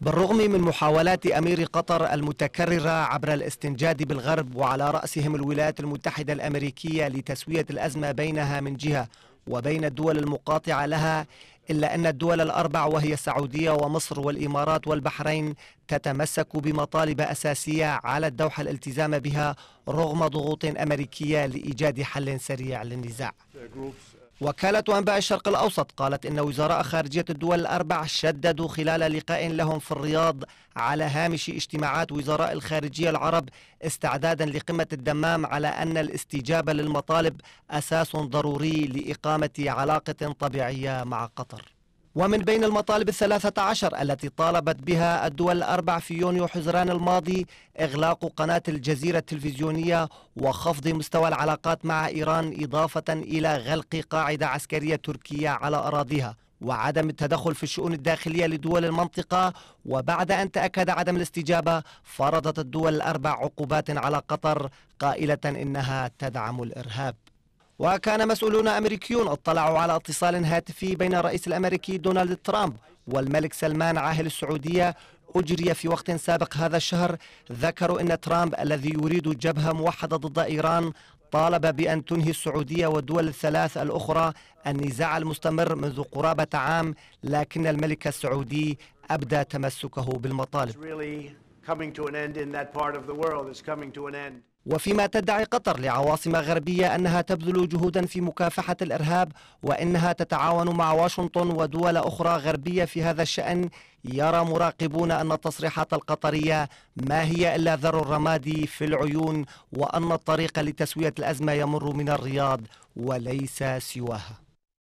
بالرغم من محاولات أمير قطر المتكررة عبر الاستنجاد بالغرب وعلى رأسهم الولايات المتحدة الأمريكية لتسوية الأزمة بينها من جهة وبين الدول المقاطعة لها إلا أن الدول الأربع وهي السعودية ومصر والإمارات والبحرين تتمسك بمطالب أساسية على الدوحة الالتزام بها رغم ضغوط أمريكية لإيجاد حل سريع للنزاع وكالة أنباء الشرق الأوسط قالت إن وزراء خارجية الدول الأربع شددوا خلال لقاء لهم في الرياض على هامش اجتماعات وزراء الخارجية العرب استعدادا لقمة الدمام على أن الاستجابة للمطالب أساس ضروري لإقامة علاقة طبيعية مع قطر ومن بين المطالب الثلاثة عشر التي طالبت بها الدول الأربع في يونيو حزيران الماضي إغلاق قناة الجزيرة التلفزيونية وخفض مستوى العلاقات مع إيران إضافة إلى غلق قاعدة عسكرية تركية على أراضيها وعدم التدخل في الشؤون الداخلية لدول المنطقة وبعد أن تأكد عدم الاستجابة فرضت الدول الأربع عقوبات على قطر قائلة إنها تدعم الإرهاب وكان مسؤولون أمريكيون اطلعوا على اتصال هاتفي بين الرئيس الأمريكي دونالد ترامب والملك سلمان عاهل السعودية أجري في وقت سابق هذا الشهر ذكروا أن ترامب الذي يريد جبهة موحدة ضد إيران طالب بأن تنهي السعودية والدول الثلاث الأخرى النزاع المستمر منذ قرابة عام لكن الملك السعودي أبدى تمسكه بالمطالب coming to an end in that part of the world is coming to an end. وفيما تدعي قطر لعواصم غربية أنها تبذل جهودا في مكافحة الإرهاب وإنها تتعاون مع واشنطن ودول أخرى غربية في هذا الشأن يرى مراقبون أن التصريحات القطرية ما هي إلا ذر الرماد في العيون وأن الطريق لتسوية الأزمة يمر من الرياض وليس سواها